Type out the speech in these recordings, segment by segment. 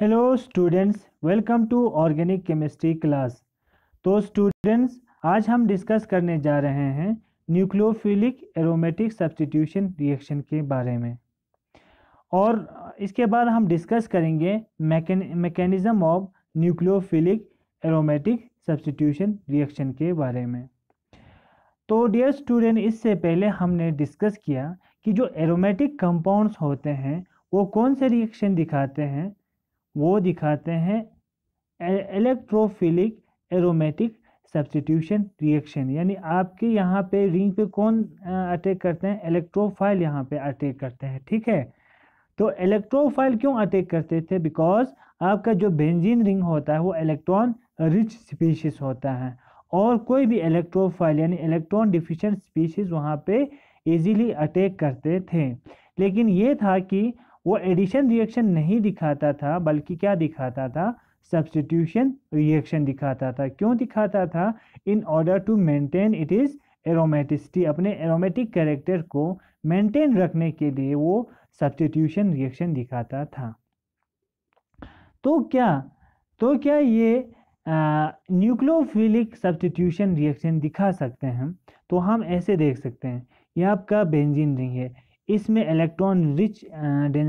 Hello students welcome to organic chemistry class तो students आज हम डिस्कस करने जा रहे हैं न्यूक्लियोफिलिक एरोमेटिक सब्सटीट्यूशन रिएक्शन के बारे में और इसके बाद हम डिस्कस करेंगे mechanism of nucleophilic aromatic substitution reaction के बारे में तो डियर स्टूडेंट इससे पहले हमने डिस्कस किया कि जो एरोमेटिक कंपाउंड्स होते हैं वो कौन से रिएक्शन दिखाते हैं वो दिखाते हैं इलेक्ट्रोफिलिक एरोमेटिक सब्सटीट्यूशन रिएक्शन यानी आपके यहाँ पे रिंग पे कौन अटैक करते हैं इलेक्ट्रोफाइल यहाँ पे अटैक करते हैं ठीक है तो इलेक्ट्रोफाइल क्यों अटैक करते थे बिकॉज आपका जो बेंजीन रिंग होता है वो इलेक्ट्रॉन रिच स्पीशीज होता है और कोई भी इलेक्ट्रोफाइल यानी इलेक्ट्रॉन डिफिशेंट स्पीशीज वहाँ पे इजीली अटैक करते थे लेकिन ये था कि वो एडिशन रिएक्शन नहीं दिखाता था बल्कि क्या दिखाता था सब्सटीट्यूशन रिएक्शन दिखाता था क्यों दिखाता था in order to maintain it is aromaticity अपने एरोमेटिक कैरेक्टर को मेंटेन रखने के लिए वो सब्सटीट्यूशन रिएक्शन दिखाता था तो क्या तो क्या ये न्यूक्लोफिलिक सब्सटीट्यूशन रिएक्शन दिखा सकते हैं तो हम ऐसे देख सकते हैं ये आपका बेंजीन रिंग है इसमें electron rich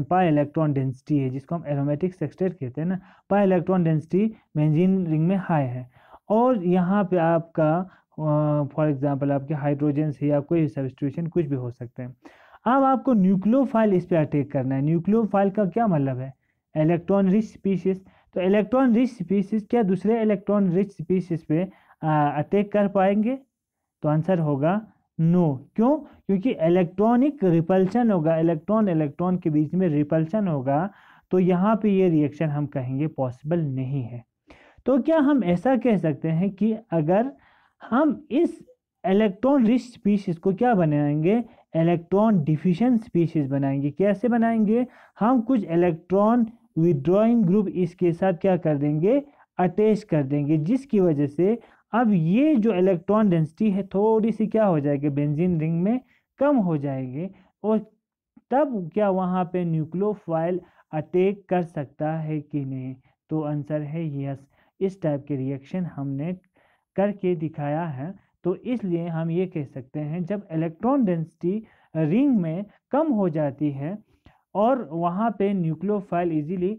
pi electron density है जिसको हम एरोमेटिक सेक्सटेट कहते हैं ना pi electron density benzene ring में हाई है और यहाँ पे आपका फॉर एग्जांपल आपके हाइड्रोजन से या कोई सब्सटीट्यूशन कुछ भी हो सकते हैं अब आपको न्यूक्लियोफाइल इस पर अटैक करना है न्यूक्लियोफाइल का क्या मतलब है इलेक्ट्रॉन रिच स्पीशीज तो इलेक्ट्रॉन रिच स्पीशीज क्या दूसरे इलेक्ट्रॉन रिच स्पीसीज पे अटैक कर पाएंगे तो आंसर होगा नो no. क्यों क्योंकि इलेक्ट्रॉनिक रिपल्शन होगा इलेक्ट्रॉन इलेक्ट्रॉन के बीच में रिपल्शन होगा तो यहाँ पे ये रिएक्शन हम कहेंगे पॉसिबल नहीं है तो क्या हम ऐसा कह सकते हैं कि अगर हम इस इलेक्ट्रॉन रिच स्पीशीज को क्या बनाएंगे इलेक्ट्रॉन डिफिशेंट स्पीशीज बनाएंगे कैसे बनाएंगे हम कुछ इलेक्ट्रॉन विड्रॉइंग ग्रुप इसके साथ क्या कर देंगे अटैच कर देंगे जिसकी वजह से अब ये जो इलेक्ट्रॉन डेंसिटी है थोड़ी सी क्या हो जाएगी बेंजीन रिंग में कम हो जाएगी और तब क्या वहाँ पे न्यूक्लियोफाइल अटैक कर सकता है कि नहीं तो आंसर है यस इस टाइप के रिएक्शन हमने करके दिखाया है तो इसलिए हम ये कह सकते हैं जब इलेक्ट्रॉन डेंसिटी रिंग में कम हो जाती है और वहाँ पे न्यूक्लियोफाइल इजीली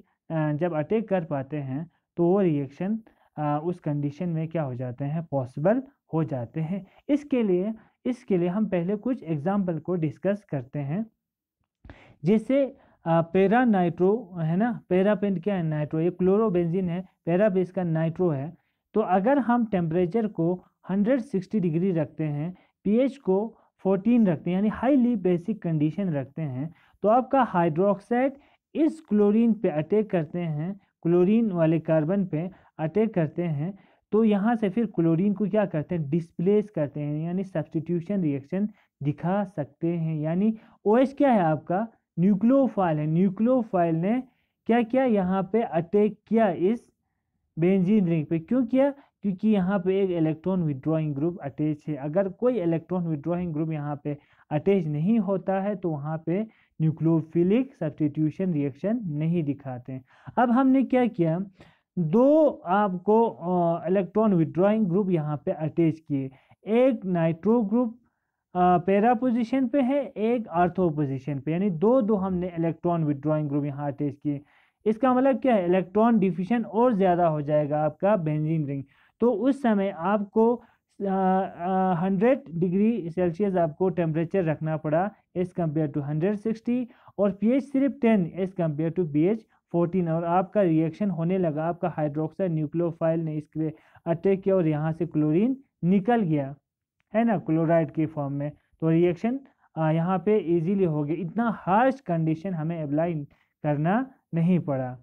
जब अटैक कर पाते हैं तो वो रिएक्शन उस कंडीशन में क्या हो जाते हैं पॉसिबल हो जाते हैं इसके लिए इसके लिए हम पहले कुछ एग्जाम्पल को डिस्कस करते हैं जैसे पेरा नाइट्रो है ना पैरापेंट क्या है नाइट्रो ये क्लोरोबेंजीन है पेरा बेस का नाइट्रो है तो अगर हम टेम्परेचर को 160 डिग्री रखते हैं पीएच को 14 रखते हैं यानी हाईली बेसिक कंडीशन रखते हैं तो आपका हाइड्रोक्साइड इस क्लोरीन पे अटैक करते हैं क्लोरीन वाले कार्बन पे अटैक करते हैं तो यहाँ से फिर क्लोरीन को क्या करते हैं डिस्प्लेस करते हैं यानी सब्सटीट्यूशन रिएक्शन दिखा सकते हैं यानी ओ क्या है आपका न्यूक्लोफाइल है न्यूक्लियोफाइल ने क्या किया यहाँ पे अटैक किया इस बेंजीन रिंग पे क्यों किया क्योंकि यहाँ पे एक इलेक्ट्रॉन विड्रॉइंग ग्रुप अटैच है अगर कोई इलेक्ट्रॉन विड्रॉइंग ग्रुप यहाँ पे अटैच नहीं होता है तो वहाँ पे न्यूक्लोफिलिक सब्सटीट्यूशन रिएक्शन नहीं दिखाते अब हमने क्या किया दो आपको इलेक्ट्रॉन विड्रॉइंग ग्रुप यहाँ पे अटैच किए एक नाइट्रो ग्रुप पैरा पोजीशन पे है एक आर्थो पोजीशन पे यानी दो दो हमने इलेक्ट्रॉन विड्रॉइंग ग्रुप यहाँ अटैच किए इसका मतलब क्या है इलेक्ट्रॉन डिफिशन और ज़्यादा हो जाएगा आपका बेंजीन रिंग तो उस समय आपको हंड्रेड डिग्री सेल्सियस आपको टेम्परेचर रखना पड़ा as compare to hundred sixty और पीएच सिर्फ ten as compare to pH fourteen और आपका रिएक्शन होने लगा आपका हाइड्रोक्सा न्यूक्लियोफाइल ने इस अटैक किया और यहाँ से क्लोरीन निकल गया है ना क्लोराइड के फॉर्म में तो रिएक्शन यहाँ पे इजीली हो गया इतना हार्श कंडीशन हमें अप्लाई करना नहीं पड़ा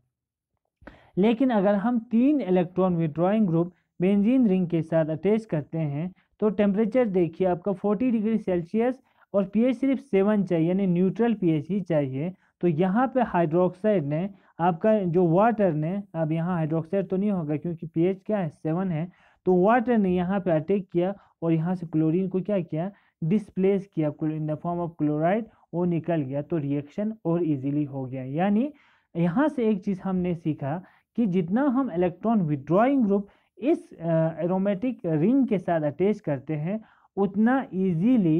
लेकिन अगर हम तीन electron withdrawing group benzene ring के साथ अटैच करते हैं तो टेम्परेचर देखिए आपका फोर्टी डिग्री सेल्सियस और पीएच सिर्फ सेवन चाहिए यानी न्यूट्रल पीएच ही चाहिए तो यहाँ पे हाइड्रोक्साइड ने आपका जो वाटर ने अब यहाँ हाइड्रोक्साइड तो नहीं होगा क्योंकि पीएच क्या है सेवन है तो वाटर ने यहाँ पे अटैक किया और यहाँ से क्लोरीन को क्या किया डिस्प्लेस किया in the form of chloride वो निकल गया तो रिएक्शन और इजीली हो गया यानी यहाँ से एक चीज़ हमने सीखा कि जितना हम इलेक्ट्रॉन विद्रॉइंग ग्रुप इस एरोमेटिक रिंग के साथ अटैच करते हैं उतना ईजीली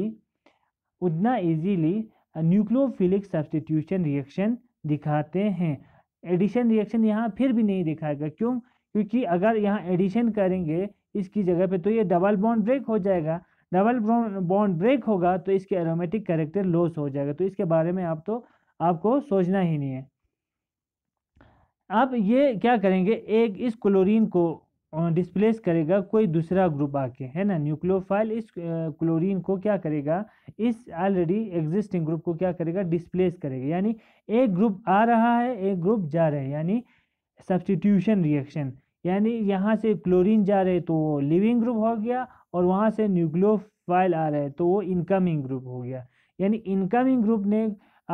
उतना ईजीली न्यूक्लोफिलिक सब्सटीट्यूशन रिएक्शन दिखाते हैं एडिशन रिएक्शन यहाँ फिर भी नहीं दिखाएगा क्यों क्योंकि अगर यहाँ एडिशन करेंगे इसकी जगह पे तो ये डबल बॉन्ड ब्रेक हो जाएगा डबल बॉन्ड ब्रेक होगा तो इसके एरोमेटिक करेक्टर लॉस हो जाएगा तो इसके बारे में आप तो आपको सोचना ही नहीं है आप ये क्या करेंगे एक इस क्लोरीन को डिस्प्लेस करेगा कोई दूसरा ग्रुप आके है ना न्यूक्लियोफाइल इस क्लोरीन को क्या करेगा इस ऑलरेडी एग्जिस्टिंग ग्रुप को क्या करेगा डिस्प्लेस करेगा यानी एक ग्रुप आ रहा है एक ग्रुप जा रहा है यानी सब्सटीट्यूशन रिएक्शन यानी यहाँ से क्लोरीन जा रहे तो वो लिविंग ग्रुप हो गया और वहाँ से न्यूक्लियोफाइल आ रहे तो वो इनकमिंग ग्रुप हो गया यानी इनकमिंग ग्रुप ने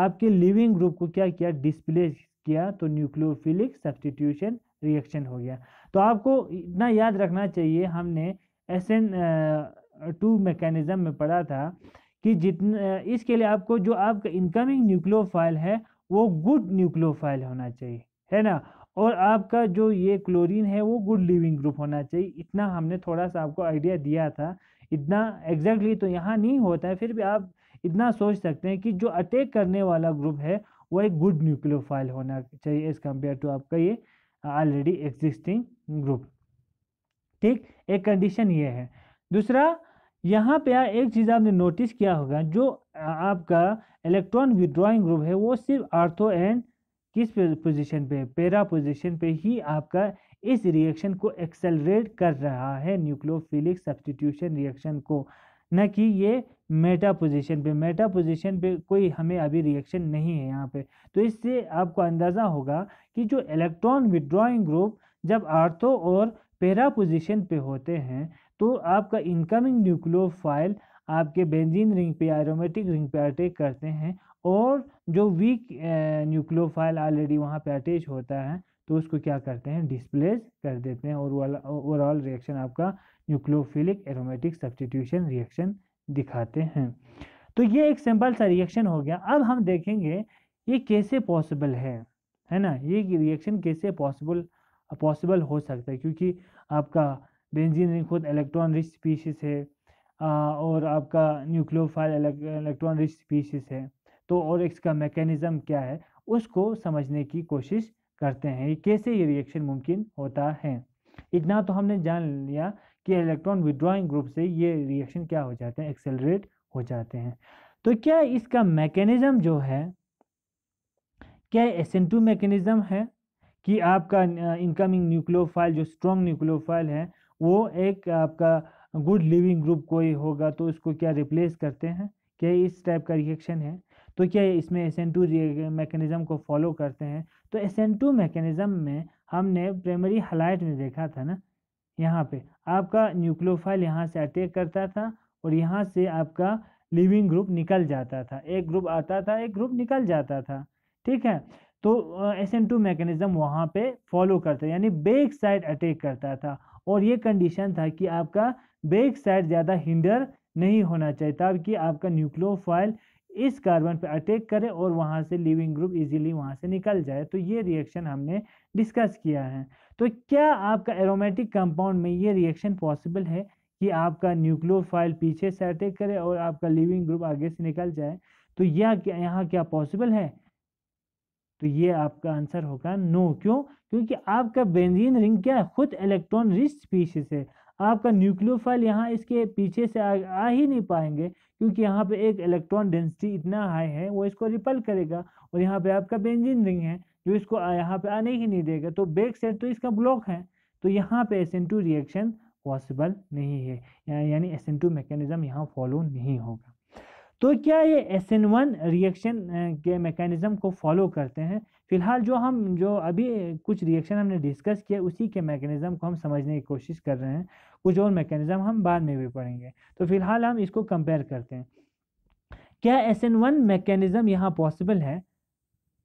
आपके लिविंग ग्रुप को क्या किया डिस्प्लेस किया तो न्यूक्लियोफिलिक सब्सटीट्यूशन रिएक्शन हो गया तो आपको इतना याद रखना चाहिए हमने एस एन टू मैकेनिज़्म में पढ़ा था कि जितना इसके लिए आपको जो आपका इनकमिंग न्यूक्लियोफाइल है वो गुड न्यूक्लियोफाइल होना चाहिए है ना और आपका जो ये क्लोरीन है वो गुड लिविंग ग्रुप होना चाहिए इतना हमने थोड़ा सा आपको आइडिया दिया था इतना एग्जैक्टली exactly तो यहाँ नहीं होता है फिर भी आप इतना सोच सकते हैं कि जो अटैक करने वाला ग्रुप है वो एक गुड न्यूक्लियोफाइल होना चाहिए एज़ कम्पेयर टू आपका ये ऑलरेडी एग्जिस्टिंग ग्रुप ठीक एक कंडीशन ये है दूसरा यहाँ पे एक चीज़ आपने नोटिस किया होगा जो आपका इलेक्ट्रॉन विड्रॉइंग ग्रुप है वो सिर्फ आर्थो एंड किस पोजीशन पे पेरा पोजीशन पे ही आपका इस रिएक्शन को एक्सेलरेट कर रहा है न्यूक्लियोफिलिक सब्सटीट्यूशन रिएक्शन को न कि ये मेटा पोजीशन पे मेटा पोजीशन पे कोई हमें अभी रिएक्शन नहीं है यहाँ पे तो इससे आपको अंदाज़ा होगा कि जो इलेक्ट्रॉन विड्रॉइंग ग्रुप जब आर्थो और पेरा पोजीशन पे होते हैं तो आपका इनकमिंग न्यूक्लियोफाइल आपके बेंजीन रिंग पे एरोमेटिक रिंग पे अटैक करते हैं और जो वीक न्यूक्लियोफाइल ऑलरेडी वहाँ पर अटैच होता है तो उसको क्या करते हैं डिस्प्लेस कर देते हैं और ओवरऑल रिएक्शन आपका न्यूक्लियोफिलिक एरोमेटिक सब्सटीट्यूशन रिएक्शन दिखाते हैं तो ये एक सिंपल सा रिएक्शन हो गया अब हम देखेंगे ये कैसे पॉसिबल है है ना ये रिएक्शन कैसे पॉसिबल पॉसिबल हो सकता है क्योंकि आपका बेंजीन खुद इलेक्ट्रॉन रिच स्पीशीज है आ, और आपका न्यूक्लियोफाइल इलेक्ट्रॉन रिच स्पीशीज है तो और इसका मैकेनिज़्म क्या है उसको समझने की कोशिश करते हैं कैसे ये रिएक्शन मुमकिन होता है इतना तो हमने जान लिया कि इलेक्ट्रॉन विड्रॉइंग ग्रुप से ये रिएक्शन क्या हो जाते हैं एक्सेलरेट हो जाते हैं तो क्या इसका मैकेनिज्म जो है क्या एस एन टू मैकेनिज्म है कि आपका इनकमिंग न्यूक्लियोफाइल जो स्ट्रॉन्ग न्यूक्लियोफाइल है वो एक आपका गुड लिविंग ग्रुप कोई होगा तो उसको क्या रिप्लेस करते हैं क्या इस टाइप का रिएक्शन है तो क्या इसमें एस एन टू मैकेनिज़्म को फॉलो करते हैं तो एस एन टू मैकेनिज़्म में हमने प्राइमरी हलाइट में देखा था ना यहाँ पे आपका न्यूक्लियोफाइल यहाँ से अटैक करता था और यहाँ से आपका लिविंग ग्रुप निकल जाता था एक ग्रुप आता था एक ग्रुप निकल जाता था ठीक है तो एस एन टू मैकेनिज्म वहाँ पे फॉलो करता यानी बैक साइड अटैक करता था और ये कंडीशन था कि आपका बैक साइड ज़्यादा हिंडर नहीं होना चाहिए ताकि आपका न्यूक्लियोफाइल इस कार्बन पे अटैक करे और वहाँ से लिविंग ग्रुप इजीली वहाँ से निकल जाए तो ये रिएक्शन हमने डिस्कस किया है तो क्या आपका एरोमेटिक कंपाउंड में ये रिएक्शन पॉसिबल है कि आपका न्यूक्लियोफाइल पीछे से अटैक करे और आपका लिविंग ग्रुप आगे से निकल जाए तो यह क्या यहाँ क्या पॉसिबल है तो ये आपका आंसर होगा नो क्यों क्योंकि आपका बेंजीन रिंग क्या है खुद इलेक्ट्रॉन रिच पीछे से आपका न्यूक्लियोफाइल यहाँ इसके पीछे से आ, आ ही नहीं पाएंगे क्योंकि यहाँ पे एक इलेक्ट्रॉन डेंसिटी इतना हाई है वो इसको रिपल करेगा और यहाँ पे आपका बेंजीन रिंग है जो इसको यहाँ पे आने ही नहीं देगा तो बेक सेट तो इसका ब्लॉक है तो यहाँ पे एस रिएक्शन पॉसिबल नहीं है या, यानी एस एन टू मैकेनिज्म यहाँ फॉलो नहीं होगा तो क्या ये एस एन वन रिएक्शन के मैकेनिज़्म को फॉलो करते हैं फिलहाल जो हम जो अभी कुछ रिएक्शन हमने डिस्कस किया उसी के मैकेनिज़्म को हम समझने की कोशिश कर रहे हैं कुछ और मैकेनिज़्म हम बाद में भी पढ़ेंगे तो फिलहाल हम इसको कंपेयर करते हैं क्या एस एन वन मैकेनिज़्म यहाँ पॉसिबल है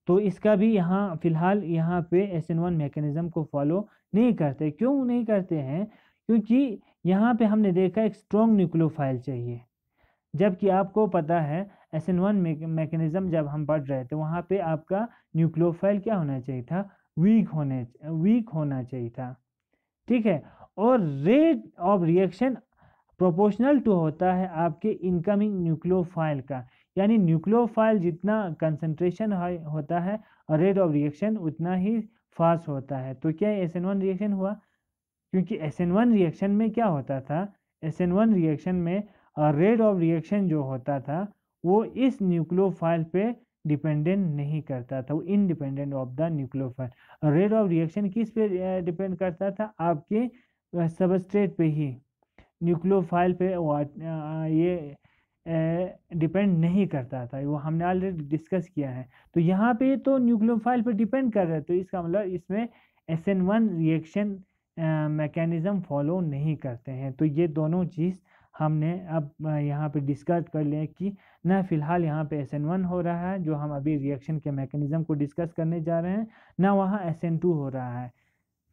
तो इसका भी यहाँ फिलहाल यहाँ पे एस एन वन मैकेनिज़्म को फॉलो नहीं करते क्यों नहीं करते हैं क्योंकि यहाँ पे हमने देखा एक स्ट्रॉन्ग फाइल चाहिए जबकि आपको पता है एस एन वन मैकेनिज़्म जब हम पढ़ रहे थे वहाँ पे आपका न्यूक्लियोफाइल क्या होना चाहिए था वीक होने वीक होना चाहिए था ठीक है और rate of reaction proportional to होता है आपके इनकमिंग न्यूक्लियोफाइल का यानी न्यूक्लियोफाइल जितना कंसनट्रेशन होता है और रेट ऑफ रिएक्शन उतना ही फास्ट होता है तो क्या एस एन वन रिएक्शन हुआ क्योंकि एस एन वन रिएक्शन में क्या होता था एस एन वन रिएक्शन में रेट ऑफ रिएक्शन जो होता था वो इस न्यूक्लियोफाइल पे डिपेंडेंट नहीं करता था वो independent of the nucleophile rate of reaction किस पे डिपेंड करता था आपके सबस्ट्रेट पे ही न्यूक्लियोफाइल पे ये डिपेंड नहीं करता था वो हमने ऑलरेडी डिस्कस किया है तो यहाँ पे तो न्यूक्लियोफाइल पर डिपेंड कर रहा है तो इसका मतलब इसमें S N one reaction mechanism follow नहीं करते हैं तो ये दोनों चीज़ हमने अब यहाँ पे डिस्कस कर लिया कि ना फ़िलहाल यहाँ पे एस एन वन हो रहा है जो हम अभी रिएक्शन के मैकेनिज़्म को डिस्कस करने जा रहे हैं ना वहाँ एस एन टू हो रहा है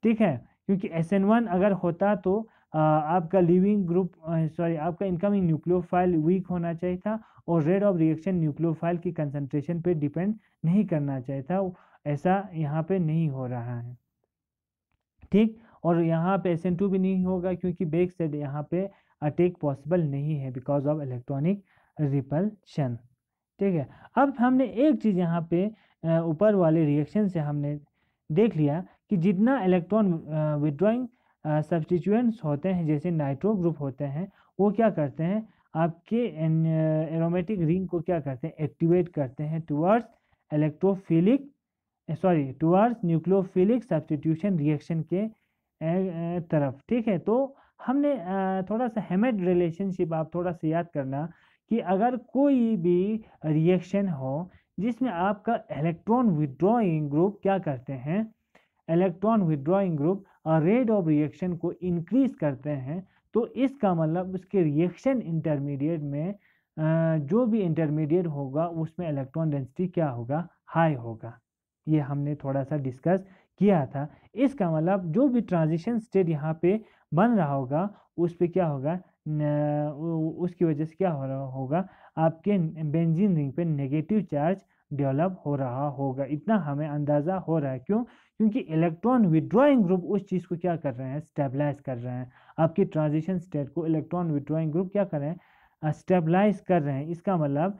ठीक है क्योंकि एस एन वन अगर होता तो आपका लिविंग ग्रुप सॉरी आपका इनकमिंग न्यूक्लियोफाइल वीक होना चाहिए था और रेट ऑफ रिएक्शन न्यूक्लियोफाइल की कंसंट्रेशन पे डिपेंड नहीं करना चाहिए था ऐसा यहाँ पे नहीं हो रहा है ठीक और यहाँ पे एस टू भी नहीं होगा क्योंकि बेग साइड यहाँ पे अटैक पॉसिबल नहीं है बिकॉज ऑफ इलेक्ट्रॉनिक रिपल्शन ठीक है अब हमने एक चीज़ यहाँ पे ऊपर वाले रिएक्शन से हमने देख लिया कि जितना इलेक्ट्रॉन विड्रॉइंग सब्सटीचुएंट्स होते हैं जैसे नाइट्रो ग्रुप होते हैं वो क्या करते हैं आपके एरोमेटिक रिंग को क्या करते हैं एक्टिवेट करते हैं towards electrophilic sorry towards nucleophilic substitution reaction के तरफ ठीक है तो हमने थोड़ा सा हेमेट रिलेशनशिप आप थोड़ा सा याद करना कि अगर कोई भी रिएक्शन हो जिसमें आपका इलेक्ट्रॉन विदड्रॉइंग ग्रुप क्या करते हैं electron withdrawing group rate of reaction को इंक्रीज करते हैं तो इसका मतलब उसके रिएक्शन इंटरमीडिएट में जो भी इंटरमीडिएट होगा उसमें इलेक्ट्रॉन डेंसिटी क्या होगा हाई होगा ये हमने थोड़ा सा डिस्कस किया था इसका मतलब जो भी ट्रांजिशन स्टेट यहाँ पे बन रहा होगा उस पर क्या होगा उसकी वजह से क्या हो रहा होगा आपके बेंजीन रिंग पे नेगेटिव चार्ज डेवलप हो रहा होगा इतना हमें अंदाज़ा हो रहा है क्यों क्योंकि इलेक्ट्रॉन विड्रॉइंग ग्रुप उस चीज़ को क्या कर रहे हैं स्टेबलाइज कर रहे हैं आपकी ट्रांजिशन स्टेट को इलेक्ट्रॉन विड्रॉइंग ग्रुप क्या कर रहे हैं स्टेबलाइज कर रहे हैं इसका मतलब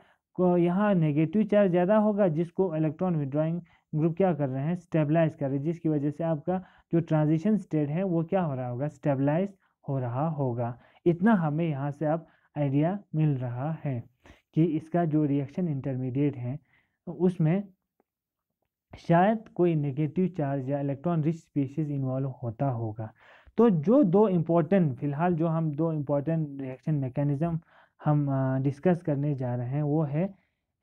यहाँ नेगेटिव चार्ज ज़्यादा होगा जिसको इलेक्ट्रॉन विड्रॉइंग ग्रुप क्या कर रहे हैं स्टेबलाइज कर रहे हैं जिसकी वजह से आपका जो ट्रांजिशन स्टेट है वो क्या हो रहा होगा स्टेबलाइज हो रहा होगा इतना हमें यहाँ से आप आइडिया मिल रहा है कि इसका जो रिएक्शन इंटरमीडिएट है उसमें शायद कोई नेगेटिव चार्ज या इलेक्ट्रॉन रिच स्पीशीज इन्वॉल्व होता होगा तो जो दो इम्पोर्टेंट फिलहाल जो हम दो इम्पॉर्टेंट रिएक्शन मैकेनिज़्म हम डिस्कस करने जा रहे हैं वो है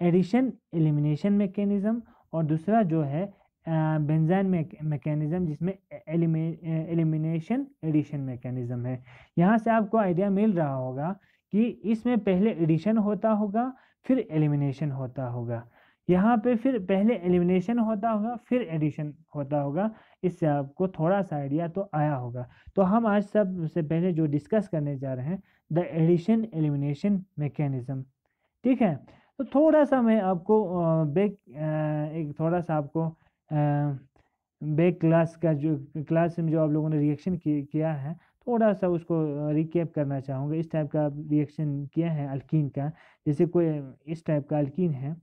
एडिशन एलिमिनेशन मैकेनिज़्म और दूसरा जो है बेंजाइन मैकेनिज़्म जिसमें एलिमिनेशन एडिशन मैकेनिज़्म है यहाँ से आपको आइडिया मिल रहा होगा कि इसमें पहले एडिशन होता होगा फिर एलिमिनेशन होता होगा यहाँ पे फिर पहले एलिमिनेशन होता होगा फिर एडिशन होता होगा इससे आपको थोड़ा सा आइडिया तो आया होगा तो हम आज सबसे पहले जो डिस्कस करने जा रहे हैं द एडिशन एलिमिनेशन मैकेनिज़्म ठीक है तो थोड़ा सा मैं आपको बैक एक थोड़ा सा आपको बैक क्लास का जो क्लास में जो आप लोगों ने रिएक्शन किया है थोड़ा सा उसको रिकेप करना चाहूँगा इस टाइप का रिएक्शन किया है अल्किन का जैसे कोई इस टाइप का अल्किन है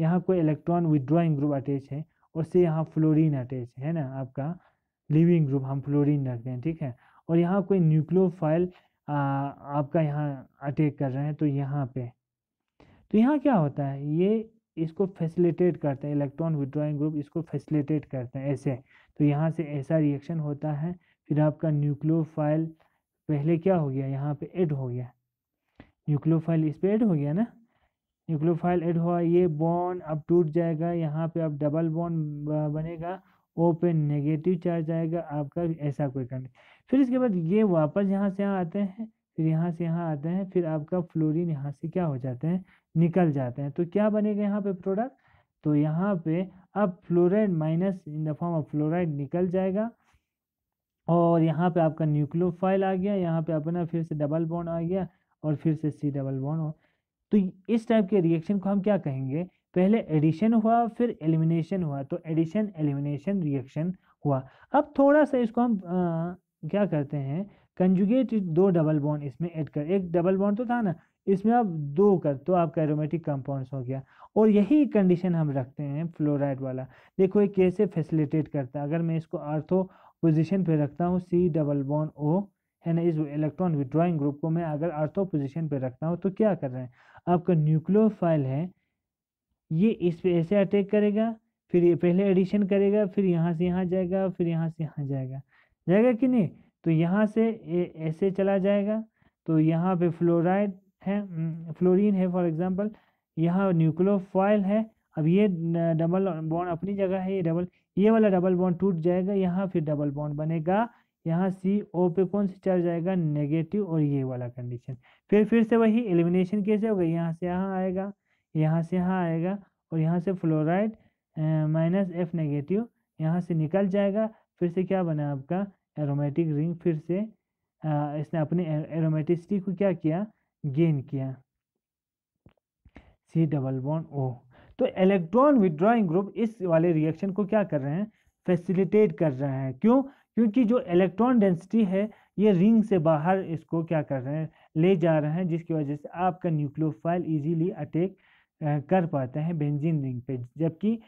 यहाँ कोई इलेक्ट्रॉन विदड्रॉइंग ग्रुप अटैच है और से यहाँ फ्लोरिन अटैच है ना आपका लिविंग ग्रुप हम फ्लोरिन रख रहे हैं ठीक है और यहाँ कोई न्यूक्लियोफाइल आपका यहाँ अटैक कर रहे हैं तो यहाँ पे तो यहाँ क्या होता है ये इसको फैसिलिटेट करते हैं इलेक्ट्रॉन विद्रॉइंग ग्रुप इसको फैसिलिटेट करते हैं ऐसे तो यहाँ से ऐसा रिएक्शन होता है फिर आपका न्यूक्लियोफाइल पहले क्या हो गया यहाँ पे ऐड हो गया न्यूक्लियोफाइल इस पर एड हो गया ना न्यूक्लियोफाइल ऐड हुआ ये बॉन्ड अब टूट जाएगा यहाँ पे अब डबल बॉन्ड बनेगा ओ पे नेगेटिव चार्ज आएगा आपका ऐसा कोई करंट फिर इसके बाद ये वापस यहाँ से यहाँ आते हैं फिर यहाँ से यहाँ आते हैं फिर आपका फ्लोरिन यहाँ से क्या हो जाते हैं निकल जाते हैं तो क्या बनेगा यहाँ पे प्रोडक्ट तो यहाँ पे अब fluoride minus in the form of fluoride निकल जाएगा और यहाँ पे आपका न्यूक्लियोफाइल आ गया यहाँ पे अपना फिर से डबल बॉन्ड आ गया और फिर से सी डबल बॉन्ड तो इस टाइप के रिएक्शन को हम क्या कहेंगे पहले एडिशन हुआ फिर एलिमिनेशन हुआ तो एडिशन एलिमिनेशन रिएक्शन हुआ अब थोड़ा सा इसको हम आ, क्या करते हैं कंजुगेट दो डबल बॉन्ड इसमें ऐड कर एक डबल बॉन्ड तो था ना इसमें आप दो कर तो आपका एरोमेटिक कंपाउंड्स हो गया और यही कंडीशन हम रखते हैं फ्लोराइड वाला देखो ये कैसे फैसिलिटेट करता है अगर मैं इसको आर्थो पोजिशन पर रखता हूँ सी डबल बॉन्ड ओ है ना इस इलेक्ट्रॉन विड्रॉइंग ग्रुप को मैं अगर अर्थो पोजिशन पर रखता हूँ तो क्या कर रहे हैं आपका न्यूक्लियोफाइल है ये इस पर ऐसे अटैक करेगा फिर ये पहले एडिशन करेगा फिर यहाँ से यहाँ जाएगा फिर यहाँ से यहाँ जाएगा जाएगा कि नहीं तो यहाँ से ऐसे चला जाएगा तो यहाँ पे फ्लोराइड है फ्लोरीन हम्म, है फॉर एग्जांपल यहाँ न्यूक्लियोफाइल है अब ये डबल बॉन्ड अपनी जगह है ये डबल ये वाला डबल बॉन्ड टूट जाएगा यहाँ फिर डबल बॉन्ड बनेगा यहाँ सी ओ पे कौन सा चार्ज आएगा नेगेटिव और ये वाला कंडीशन फिर फिर से वही एलिमिनेशन कैसे होगा यहाँ से यहाँ आएगा यहाँ से यहाँ आएगा और यहाँ से फ्लोराइड माइनस एफ नेगेटिव यहाँ से निकल जाएगा फिर से क्या बना आपका एरोमेटिक रिंग फिर से आ, इसने अपने एरोमेटिसिटी को क्या किया गेन किया सी डबल बॉन्ड ओ तो इलेक्ट्रॉन विद्रॉइंग ग्रुप इस वाले रिएक्शन को क्या कर रहे हैं फैसिलिटेट कर रहे हैं क्यों क्योंकि जो इलेक्ट्रॉन डेंसिटी है ये रिंग से बाहर इसको क्या कर रहे हैं ले जा रहे हैं जिसकी वजह से आपका न्यूक्लियोफाइल इजीली अटैक कर पाते हैं बेंजीन रिंग पे जबकि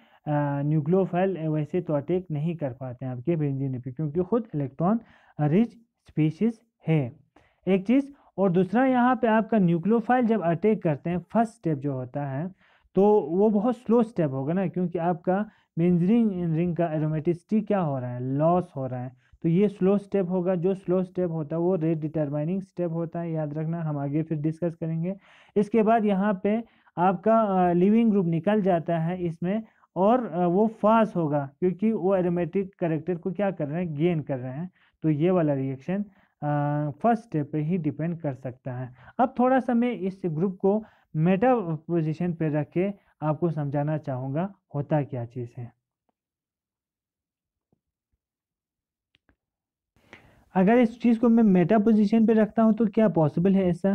न्यूक्लियोफाइल वैसे तो अटैक नहीं कर पाते हैं आपके बेंजीन रिंग पे क्योंकि खुद इलेक्ट्रॉन रिच स्पीशीज है एक चीज़ और दूसरा यहाँ पे आपका न्यूक्लियोफाइल जब अटैक करते हैं फर्स्ट स्टेप जो होता है तो वो बहुत स्लो स्टेप होगा ना क्योंकि आपका बेंजरीन रिंग का एरोमेटिसिटी क्या हो रहा है लॉस हो रहा है तो ये स्लो स्टेप होगा जो स्लो स्टेप होता है वो रेट डिटरमाइनिंग स्टेप होता है याद रखना हम आगे फिर डिस्कस करेंगे इसके बाद यहाँ पे आपका लिविंग ग्रुप निकल जाता है इसमें और वो फास्ट होगा क्योंकि वो एरोमेटिक करेक्टर को क्या कर रहे हैं गेन कर रहे हैं तो ये वाला रिएक्शन फर्स्ट स्टेप पे ही डिपेंड कर सकता है अब थोड़ा सा मैं इस ग्रुप को मेटा पोजिशन पे रख के आपको समझाना चाहूँगा होता क्या चीज़ है अगर इस चीज़ को मैं मेटा पोजीशन पे रखता हूँ तो क्या पॉसिबल है ऐसा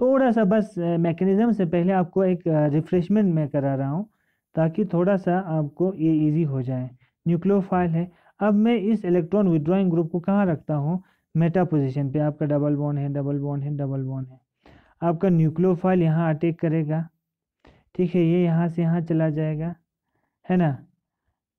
थोड़ा सा बस मैकेनिज़्म से पहले आपको एक रिफ्रेशमेंट मैं करा रहा हूँ ताकि थोड़ा सा आपको ये इजी हो जाए न्यूक्लियोफाइल है अब मैं इस इलेक्ट्रॉन विद्रॉइंग ग्रुप को कहाँ रखता हूँ मेटा पोजीशन पे आपका डबल बॉन्ड है डबल बॉन्ड है डबल बॉन्ड है आपका न्यूक्लियोफाइल यहाँ अटैक करेगा ठीक है ये यहाँ से यहाँ चला जाएगा है ना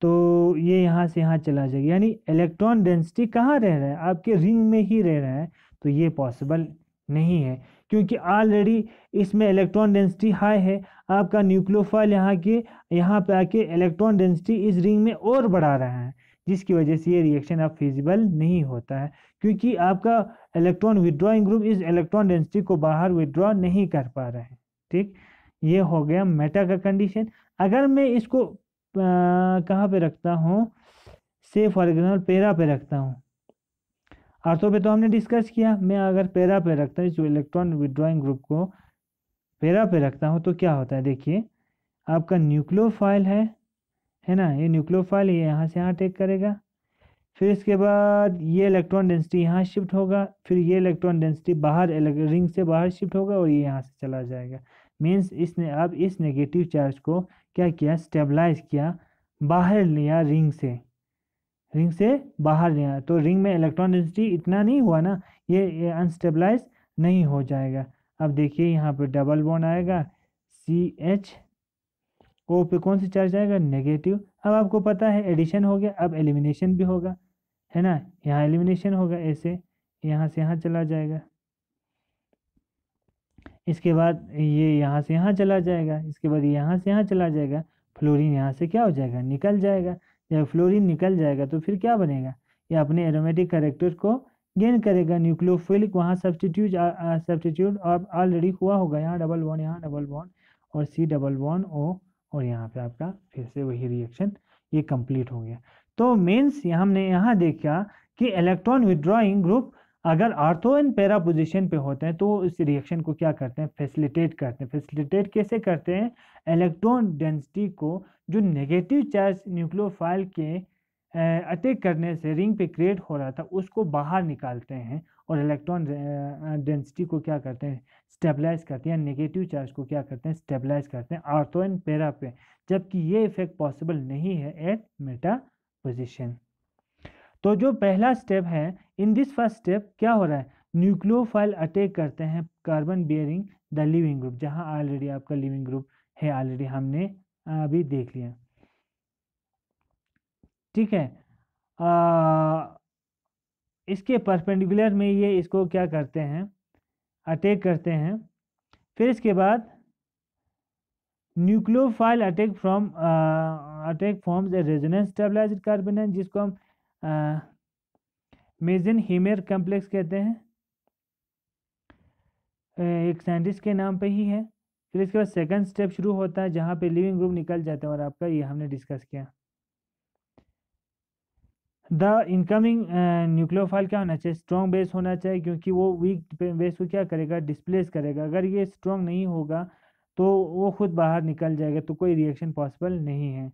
तो ये यहाँ से यहाँ चला जाएगा यानी इलेक्ट्रॉन डेंसिटी कहाँ रह रहा है आपके रिंग में ही रह रहा है तो ये पॉसिबल नहीं है क्योंकि ऑलरेडी इसमें इलेक्ट्रॉन डेंसिटी हाई है आपका न्यूक्लियोफाइल यहाँ के यहाँ पे आके इलेक्ट्रॉन डेंसिटी इस रिंग में और बढ़ा रहा है जिसकी वजह से ये रिएक्शन अब फिजिबल नहीं होता है क्योंकि आपका इलेक्ट्रॉन विदड्रॉइंग ग्रुप इस इलेक्ट्रॉन डेंसिटी को बाहर विदड्रॉ नहीं कर पा रहे है ठीक ये हो गया मेटा का कंडीशन अगर मैं इसको कहाँ पे रखता हूँ से फॉर एग्जाम्पल पेरा पे रखता हूँ आर्थो पे तो हमने डिस्कस किया मैं अगर पेरा पे रखता हूँ इस इलेक्ट्रॉन विड्रॉइंग ग्रुप को पेरा पे रखता हूँ तो क्या होता है देखिए आपका न्यूक्लियोफाइल है है ना ये न्यूक्लियोफाइल ये यहाँ से यहाँ टेक करेगा फिर इसके बाद ये इलेक्ट्रॉन डेंसिटी यहाँ शिफ्ट होगा फिर ये इलेक्ट्रॉन डेंसिटी बाहर रिंग से बाहर शिफ्ट होगा और ये यहाँ से चला जाएगा मीन्स इसने अब इस नेगेटिव चार्ज को क्या किया स्टेबलाइज किया बाहर लिया रिंग से रिंग से बाहर लिया तो रिंग में इलेक्ट्रॉन डेंसिटी इतना नहीं हुआ ना ये अनस्टेबलाइज नहीं हो जाएगा अब देखिए यहाँ पर डबल बॉन्ड आएगा सी एच ओ पे कौन सा चार्ज आएगा नेगेटिव अब आपको पता है एडिशन हो गया अब एलिमिनेशन भी होगा है ना यहाँ एलिमिनेशन होगा ऐसे यहाँ से यहाँ चला जाएगा इसके बाद ये यहाँ से यहाँ चला जाएगा इसके बाद यहाँ से यहाँ चला जाएगा फ्लोरीन यहाँ से क्या हो जाएगा निकल जाएगा जब फ्लोरीन निकल जाएगा तो फिर क्या बनेगा ये अपने एरोमेटिक करेक्टर को गेन करेगा न्यूक्लियोफिलिक वहाँ सब्सटीट्यूट सब्सटीट्यूट और ऑलरेडी हुआ होगा यहाँ डबल वन यहाँ डबल वन और सी डबल वन ओ और यहाँ पे आपका फिर से वही रिएक्शन ये कंप्लीट हो गया तो मीन्स हमने यहाँ देखा कि इलेक्ट्रॉन विदड्रॉइंग ग्रुप अगर आर्थो एंड पैरा पोजिशन पे होते हैं तो इस रिएक्शन को क्या करते हैं फैसिलिटेट करते हैं फैसिलिटेट कैसे करते हैं इलेक्ट्रॉन डेंसिटी को जो नेगेटिव चार्ज न्यूक्लियोफाइल के अटैक करने से रिंग पे क्रिएट हो रहा था उसको बाहर निकालते हैं और इलेक्ट्रॉन डेंसिटी को क्या करते हैं स्टेबलाइज करते हैं नेगेटिव चार्ज को क्या करते हैं स्टेबलाइज करते हैं आर्थो एंड पैरा पे जबकि ये इफेक्ट पॉसिबल नहीं है एट मेटा पोजिशन तो जो पहला स्टेप है इन दिस फर्स्ट स्टेप क्या हो रहा है न्यूक्लियोफाइल अटैक करते हैं carbon bearing the leaving group जहां ऑलरेडी आपका लिविंग ग्रुप है ऑलरेडी हमने अभी देख लिया ठीक है आ, इसके परपेंडिकुलर में ये इसको क्या करते हैं अटैक करते हैं फिर इसके बाद nucleophile attack from attack forms a resonance stabilized carbon जिसको हम मेजन हीमेर कॉम्प्लेक्स कहते हैं एक साइंटिस्ट के नाम पे ही है फिर इसके बाद सेकंड स्टेप शुरू होता है जहाँ पे लिविंग ग्रुप निकल जाते हैं और आपका ये हमने डिस्कस किया द इनकमिंग न्यूक्लियोफाइल क्या होना चाहिए स्ट्रॉन्ग बेस होना चाहिए क्योंकि वो वीक बेस को क्या करेगा डिस्प्लेस करेगा अगर ये स्ट्रॉन्ग नहीं होगा तो वो खुद बाहर निकल जाएगा तो कोई रिएक्शन पॉसिबल नहीं है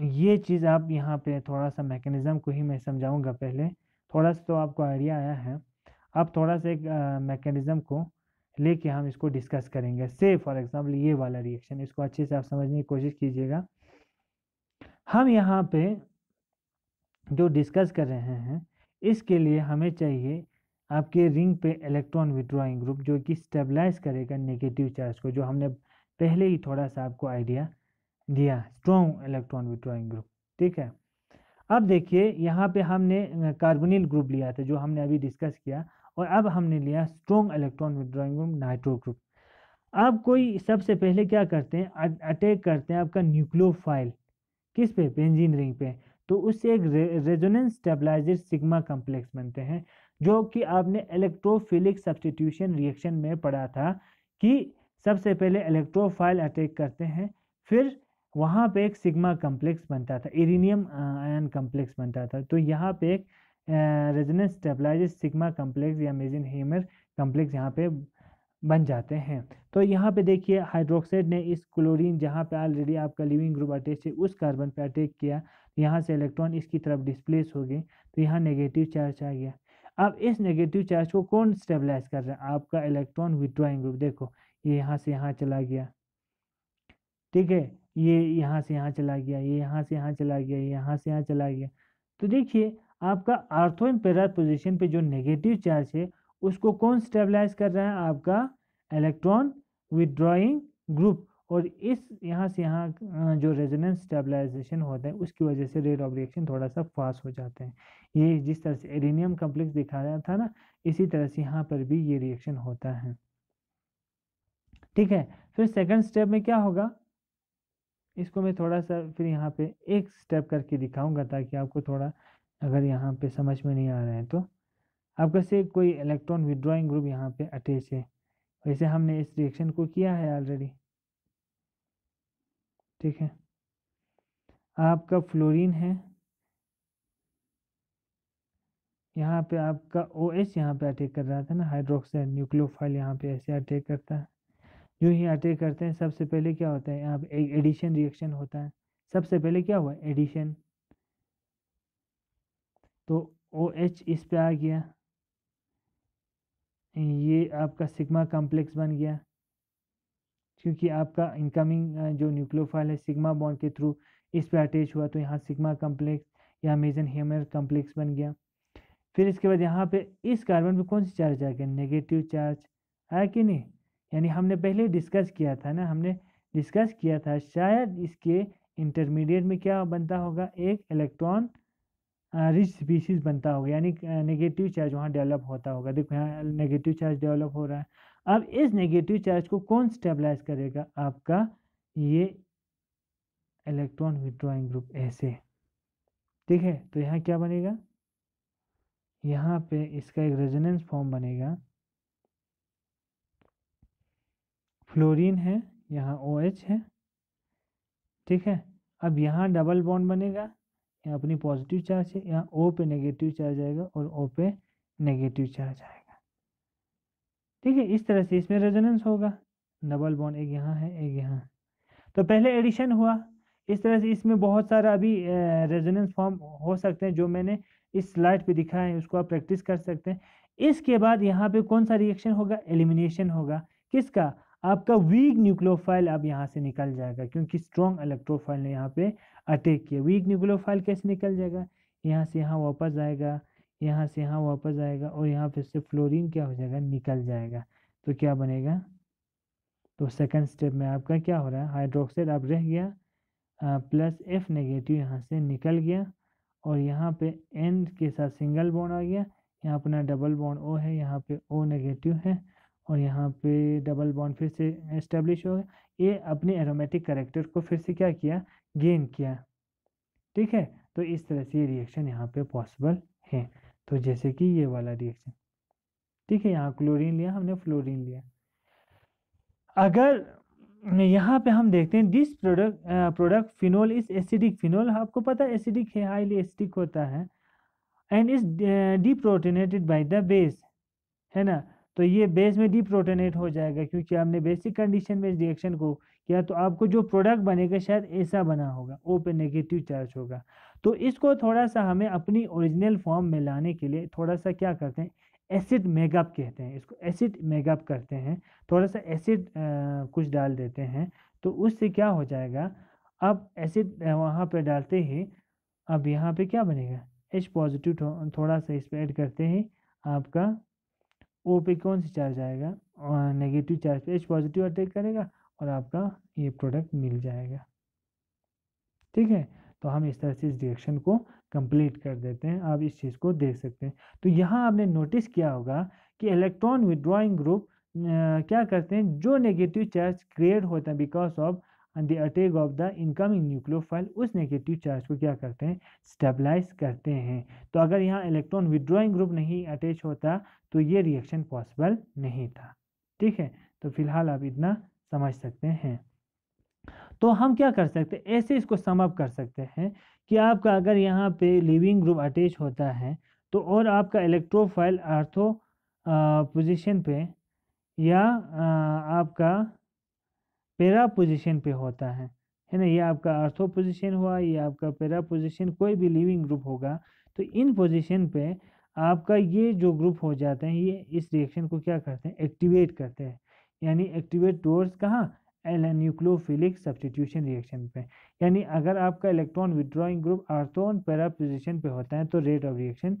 ये चीज़ आप यहाँ पे थोड़ा सा मैकेनिज़म को ही मैं समझाऊंगा पहले थोड़ा सा तो आपको आइडिया आया है अब थोड़ा सा एक मैकेनिज़म को लेके हम इसको डिस्कस करेंगे से फॉर एग्ज़ाम्पल ये वाला रिएक्शन इसको अच्छे से आप समझने की कोशिश कीजिएगा हम यहाँ पे जो डिस्कस कर रहे हैं इसके लिए हमें चाहिए आपके रिंग पे इलेक्ट्रॉन विड्रॉइंग ग्रुप जो कि स्टेबलाइज करेगा नेगेटिव चार्ज को जो हमने पहले ही थोड़ा सा आपको आइडिया दिया स्ट्रॉन्ग इलेक्ट्रॉन विड्रॉइंग ग्रुप ठीक है अब देखिए यहाँ पे हमने कार्बोनिल ग्रुप लिया था जो हमने अभी डिस्कस किया और अब हमने लिया strong electron withdrawing group nitro group अब कोई सबसे पहले क्या करते हैं अटैक करते हैं आपका न्यूक्लियोफाइल किस पे बेंजीन रिंग पे तो उससे एक रे, रेजोनेंस स्टेबलाइजर सिग्मा कम्प्लेक्स बनते हैं जो कि आपने इलेक्ट्रोफिलिक सब्सटीट्यूशन रिएक्शन में पढ़ा था कि सबसे पहले इलेक्ट्रोफाइल अटैक करते हैं फिर वहाँ पे एक सिग्मा कम्प्लेक्स बनता था इरिनियम आयन कम्प्लेक्स बनता था तो यहाँ पे एक रेजोनेंस स्टेबलाइज सिग्मा कम्प्लेक्स या मेजिन हेमर कम्प्लेक्स यहाँ पे बन जाते हैं तो यहाँ पे देखिए हाइड्रोक्साइड ने इस क्लोरीन जहाँ पे ऑलरेडी आपका लिविंग ग्रुप अटैच है उस कार्बन पे अटैक किया यहाँ से इलेक्ट्रॉन इसकी तरफ डिस्प्लेस हो गए तो यहाँ नेगेटिव चार्ज आ गया अब इस नेगेटिव चार्ज को कौन स्टेबलाइज कर रहा है आपका इलेक्ट्रॉन विद्रॉइंग ग्रुप देखो ये यहाँ से यहाँ चला गया ठीक है ये यहाँ से यहाँ चला गया ये यहाँ से यहाँ चला गया ये यहाँ से यहाँ चला गया तो देखिए आपका आर्थो पेरा पोजिशन पे जो नेगेटिव चार्ज है उसको कौन स्टेबलाइज कर रहा है आपका इलेक्ट्रॉन विदड्रॉइंग ग्रुप और इस यहाँ से यहाँ जो रेजोनेंस स्टेबलाइजेशन होता है उसकी वजह से रेट ऑफ रिएक्शन थोड़ा सा फास्ट हो जाते हैं ये जिस तरह से एरिनियम कम्प्लेक्स रहा था ना इसी तरह से यहाँ पर भी ये रिएक्शन होता है ठीक है फिर सेकंड स्टेप में क्या होगा इसको मैं थोड़ा सा फिर यहाँ पे एक स्टेप करके दिखाऊंगा ताकि आपको थोड़ा अगर यहाँ पे समझ में नहीं आ रहा है तो आपका से कोई इलेक्ट्रॉन विड्रॉइंग ग्रुप यहाँ पे अटैच है वैसे हमने इस रिएक्शन को किया है ऑलरेडी ठीक है आपका फ्लोरीन है यहाँ पे आपका ओ एस यहाँ पे अटैक कर रहा था ना हाइड्रोक्साइड न्यूक्लियोफाइल यहाँ पे ऐसे अटैक करता है जो ही अटैक करते हैं सबसे पहले क्या होता है यहाँ पे एडिशन रिएक्शन होता है सबसे पहले क्या हुआ एडिशन तो ओ एच इस पे आ गया ये आपका सिग्मा कॉम्प्लेक्स बन गया क्योंकि आपका इनकमिंग जो न्यूक्लियोफाइल है सिग्मा बॉन्ड के थ्रू इस पे अटैच हुआ तो यहाँ सिग्मा कॉम्प्लेक्स या मेजन हेमर कॉम्प्लेक्स बन गया फिर इसके बाद यहाँ पे इस कार्बन पे कौन सी चार्ज आ गया नेगेटिव चार्ज आया कि नहीं यानी हमने पहले डिस्कस किया था ना हमने डिस्कस किया था शायद इसके इंटरमीडिएट में क्या बनता होगा एक इलेक्ट्रॉन रिच स्पीसीज बनता होगा यानी नेगेटिव चार्ज वहाँ डेवलप होता होगा देखो यहाँ नेगेटिव चार्ज डेवलप हो रहा है अब इस नेगेटिव चार्ज को कौन स्टेबलाइज करेगा आपका ये इलेक्ट्रॉन विड्रॉइंग ग्रुप ऐसे ठीक है तो यहाँ क्या बनेगा यहाँ पे इसका एक रेजोनेंस फॉर्म बनेगा फ्लोरीन है यहाँ ओ OH है ठीक है अब यहाँ डबल बॉन्ड बनेगा यहाँ अपनी पॉजिटिव चार्ज है यहाँ ओ पे नेगेटिव चार्ज आएगा और ओ पे नेगेटिव चार्ज आएगा ठीक है इस तरह से इसमें रेजोनेंस होगा डबल बॉन्ड एक यहाँ है एक यहाँ तो पहले एडिशन हुआ इस तरह से इसमें बहुत सारा अभी रेजोनेंस फॉर्म हो सकते हैं जो मैंने इस स्लाइड पे दिखा है उसको आप प्रैक्टिस कर सकते हैं इसके बाद यहाँ पे कौन सा रिएक्शन होगा एलिमिनेशन होगा किसका आपका वीक न्यूक्लियोफाइल अब यहाँ से निकल जाएगा क्योंकि स्ट्रॉन्ग इलेक्ट्रोफाइल ने यहाँ पे अटैक किया वीक न्यूक्लियोफाइल कैसे निकल जाएगा यहाँ से यहाँ वापस आएगा यहाँ से यहाँ वापस आएगा और यहाँ फिर से फ्लोरीन क्या हो जाएगा निकल जाएगा तो क्या बनेगा तो सेकंड स्टेप में आपका क्या हो रहा है हाइड्रोक्साइड अब रह गया आ, प्लस एफ नेगेटिव यहाँ से निकल गया और यहाँ पे एन के साथ सिंगल बॉन्ड आ गया यहाँ अपना डबल बॉन्ड ओ है यहाँ पे ओ नेगेटिव है और यहाँ पे डबल बॉन्ड फिर से इस्टेब्लिश हो गया ये अपने एरोमेटिक करेक्टर को फिर से क्या किया गेन किया ठीक है तो इस तरह से ये रिएक्शन यहाँ पे पॉसिबल है तो जैसे कि ये वाला रिएक्शन ठीक है यहाँ क्लोरीन लिया हमने फ्लोरीन लिया अगर यहाँ पे हम देखते हैं दिस प्रोडक्ट प्रोडक्ट फिनोल इस एसिडिक फिनोल आपको पता है एसिडिक है हाईली एसिडिक होता है एंड इस deprotonated by the base है ना तो ये बेस में डिप्रोटोनेट हो जाएगा क्योंकि आपने बेसिक कंडीशन में इस रिएक्शन को किया तो आपको जो प्रोडक्ट बनेगा शायद ऐसा बना होगा ओ पे नेगेटिव चार्ज होगा तो इसको थोड़ा सा हमें अपनी ओरिजिनल फॉर्म में लाने के लिए थोड़ा सा क्या करते हैं एसिड मेकअप कहते हैं इसको एसिड मेकअप करते हैं थोड़ा सा एसिड कुछ डाल देते हैं तो उससे क्या हो जाएगा अब एसिड वहाँ पर डालते ही अब यहाँ पर क्या बनेगा एच पॉजिटिव थोड़ा सा इस पर ऐड करते ही आपका ओ पे कौन सी चार्ज आएगा और नेगेटिव चार्ज पे एच पॉजिटिव अटैक करेगा और आपका ये प्रोडक्ट मिल जाएगा ठीक है तो हम इस तरह से इस रिएक्शन को कंप्लीट कर देते हैं आप इस चीज़ को देख सकते हैं तो यहाँ आपने नोटिस किया होगा कि इलेक्ट्रॉन विद्रॉइंग ग्रुप क्या करते हैं जो नेगेटिव चार्ज क्रिएट होता है because of and the attack of the incoming nucleophile उस नेगेटिव चार्ज को क्या करते हैं स्टेबलाइज करते हैं तो अगर यहाँ इलेक्ट्रॉन विड्रॉइंग ग्रुप नहीं अटैच होता तो ये रिएक्शन पॉसिबल नहीं था ठीक है तो फिलहाल आप इतना समझ सकते हैं तो हम क्या कर सकते हैं ऐसे इसको समअप कर सकते हैं कि आपका अगर यहाँ पे लिविंग ग्रुप अटैच होता है तो और आपका इलेक्ट्रोफाइल आर्थो पोजीशन पे या आ, आपका पैरा पोजिशन पे होता है है ना ये आपका अर्थो पोजिशन हुआ ये आपका पैरा पोजिशन कोई भी लिविंग ग्रुप होगा तो इन पोजिशन पे आपका ये जो ग्रुप हो जाते हैं ये इस रिएक्शन को क्या करते हैं एक्टिवेट करते हैं यानी एक्टिवेट टूअर्स कहाँ एल न्यूक्लोफिलिक सब्सटीट्यूशन रिएक्शन पे यानी अगर आपका electron withdrawing group ortho and para position पे होता है तो रेट ऑफ रिएक्शन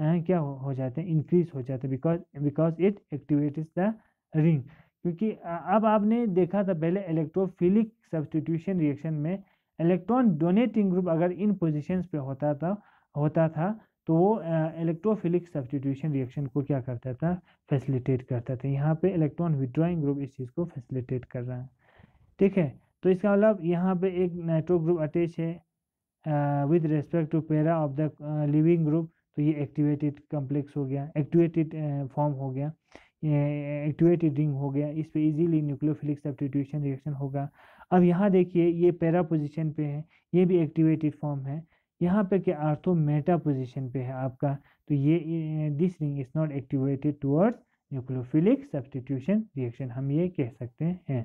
क्या हो, हो जाते हैं इंक्रीज हो जाते हैं because because it activate the ring क्योंकि अब आपने देखा था पहले इलेक्ट्रोफिलिक सब्सटीट्यूशन रिएक्शन में इलेक्ट्रॉन डोनेटिंग ग्रुप अगर इन पोजिशन पे होता था होता था तो वो इलेक्ट्रोफिलिक सब्सटीट्यूशन रिएक्शन को क्या करता था फैसिलिटेट करता था यहाँ पे इलेक्ट्रॉन विड्रॉइंग ग्रुप इस चीज़ को फैसिलिटेट कर रहा है ठीक है तो इसका मतलब यहाँ पे एक नाइट्रो ग्रुप अटैच है with respect to para of the leaving group तो ये एक्टिवेटेड कम्प्लेक्स हो गया एक्टिवेटेड फॉर्म हो गया एक्टिवेटेड रिंग हो गया इस पे इजीली न्यूक्लियोफिलिक सब्सटीट्यूशन रिएक्शन होगा अब यहाँ देखिए ये पैरा पोजीशन पे है ये भी एक्टिवेटेड फॉर्म है यहाँ पे क्या आर्थो मेटा पोजीशन पे है आपका तो ये this ring is not activated towards nucleophilic substitution reaction हम ये कह सकते हैं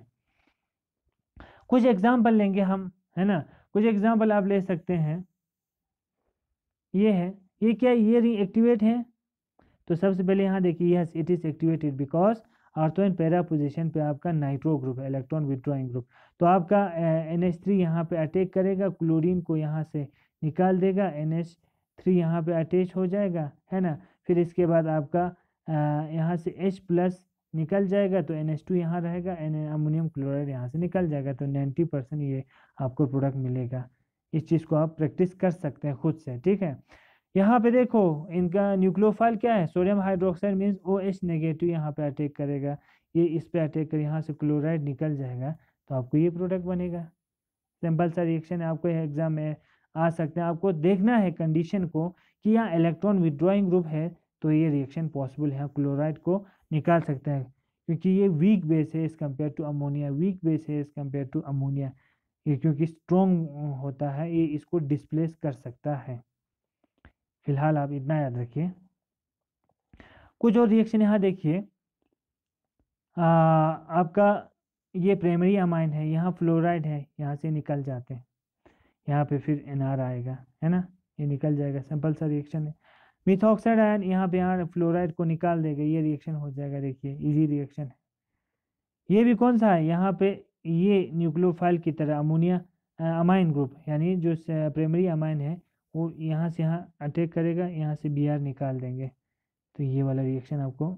कुछ एग्जाम्पल लेंगे हम है ना कुछ एग्जाम्पल आप ले सकते हैं ये है ये क्या ये रिंग एक्टिवेट है तो सबसे पहले यहाँ देखिए yes it is activated because ortho and para position पे आपका नाइट्रो ग्रुप है इलेक्ट्रॉन विड्रॉइंग ग्रुप तो आपका एन एच थ्री यहाँ पर अटैक करेगा क्लोरीन को यहाँ से निकाल देगा एन एच थ्री यहाँ पर अटैच हो जाएगा है ना फिर इसके बाद आपका यहाँ से एच प्लस निकल जाएगा तो एन एच टू यहाँ रहेगा एन अमोनियम क्लोराइड यहाँ से निकल जाएगा तो नाइन्टी परसेंट ये आपको प्रोडक्ट मिलेगा इस चीज़ को आप प्रैक्टिस कर सकते हैं खुद से ठीक है यहाँ पे देखो इनका न्यूक्लियोफाइल क्या है sodium hydroxide means O H negative यहाँ पे अटैक करेगा ये इस पे अटैक कर यहाँ से क्लोराइड निकल जाएगा तो आपको ये प्रोडक्ट बनेगा सिंपल सा रिएक्शन आपको एग्जाम में आ सकते हैं आपको देखना है कंडीशन को कि यहाँ इलेक्ट्रॉन विदड्रॉइंग ग्रुप है तो ये रिएक्शन पॉसिबल है क्लोराइड को निकाल सकते हैं क्योंकि ये वीक बेस है as compare to ammonia weak base है एज़ कम्पेयर टू अमोनिया ये क्योंकि स्ट्रॉन्ग होता है ये इसको डिस्प्लेस कर सकता है फिलहाल आप इतना याद रखिए कुछ और रिएक्शन यहाँ देखिए आपका ये प्राइमरी अमाइन है यहाँ फ्लोराइड है यहाँ से निकल जाते हैं यहाँ पे फिर एन आएगा है ना ये निकल जाएगा सिंपल सा रिएक्शन है मिथॉक्साइड आयन यहाँ पे यहाँ फ्लोराइड को निकाल देगा ये रिएक्शन हो जाएगा देखिए इजी रिएक्शन है ये भी कौन सा है यहाँ पे ये न्यूक्लियोफाइल की तरह अमोनिया अमाइन ग्रुप यानी जो प्राइमरी अमाइन है वो यहाँ से यहाँ अटैक करेगा यहाँ से बी आर निकाल देंगे तो ये वाला रिएक्शन आपको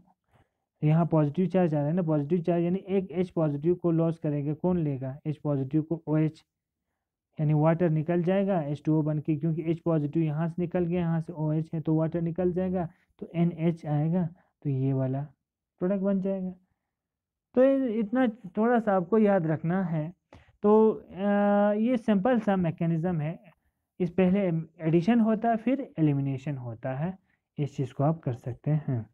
यहाँ पॉजिटिव चार्ज आ रहा है ना पॉजिटिव चार्ज यानी एक एच पॉजिटिव को लॉस करेगा कौन लेगा एच पॉजिटिव को ओ एच यानी वाटर निकल जाएगा एच टू ओ बन के क्योंकि एच पॉजिटिव यहाँ से निकल गया यहाँ से ओ एच है तो वाटर निकल जाएगा तो एन एच आएगा तो ये वाला प्रोडक्ट बन जाएगा तो इतना थोड़ा सा आपको याद रखना है तो ये सिंपल सा मैकेनिज़्म है इस पहले एडिशन होता है फिर एलिमिनेशन होता है इस चीज़ को आप कर सकते हैं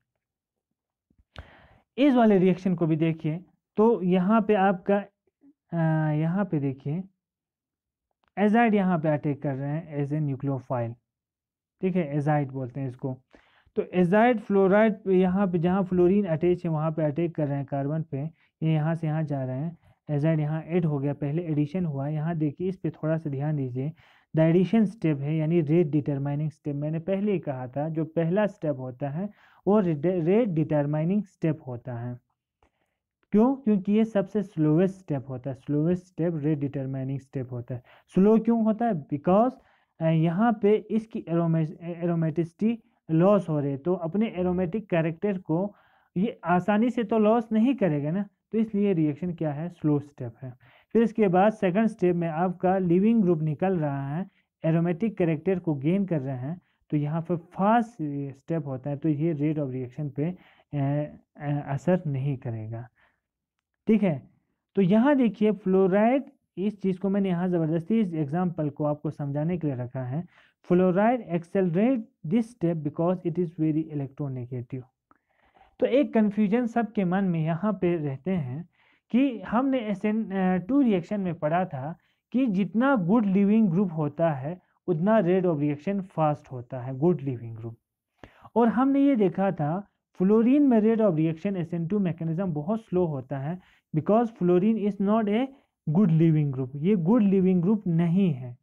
इस वाले रिएक्शन को भी देखिए तो यहाँ पे आपका यहाँ पे देखिए एजाइड यहाँ पे अटैक कर रहे हैं एज ए न्यूक्लियोफाइल ठीक है एजाइड बोलते हैं इसको तो एजाइड फ्लोराइड यहाँ पे जहाँ फ्लोरीन अटैच है वहाँ पे अटैक कर रहे हैं कार्बन पे ये यह यहाँ से यहाँ जा रहे हैं एजाइड यहाँ ऐड हो गया पहले एडिशन हुआ यहाँ देखिए इस पर थोड़ा सा ध्यान दीजिए द एडिशन स्टेप है यानी रेट डिटरमाइनिंग स्टेप मैंने पहले ही कहा था जो पहला स्टेप होता है वो रेट डिटरमाइनिंग स्टेप होता है क्यों क्योंकि ये सबसे स्लोवेस्ट स्टेप होता है slowest step rate determining step होता है स्लो क्यों होता है बिकॉज यहाँ पे इसकी एरोमे एरोमेटिसिटी लॉस हो रही है तो अपने एरोमेटिक कैरेक्टर को ये आसानी से तो लॉस नहीं करेगा ना तो इसलिए रिएक्शन क्या है स्लो स्टेप है फिर इसके बाद सेकंड स्टेप में आपका लिविंग ग्रुप निकल रहा है एरोमेटिक करेक्टर को गेन कर रहे हैं तो यहाँ पर फास्ट स्टेप होता है तो ये रेट ऑफ रिएक्शन पे असर नहीं करेगा ठीक है तो यहाँ देखिए फ्लोराइड इस चीज़ को मैंने यहाँ ज़बरदस्ती इस एग्जाम्पल को आपको समझाने के लिए रखा है fluoride accelerate this step because it is very electronegative तो एक कन्फ्यूजन सबके मन में यहाँ पे रहते हैं कि हमने एस एन टू रिएक्शन में पढ़ा था कि जितना गुड लिविंग ग्रुप होता है उतना रेट ऑफ रिएक्शन फास्ट होता है गुड लिविंग ग्रुप और हमने ये देखा था फ्लोरीन में rate of reaction S N two mechanism बहुत स्लो होता है because fluorine is not a good leaving group ये गुड लिविंग ग्रुप नहीं है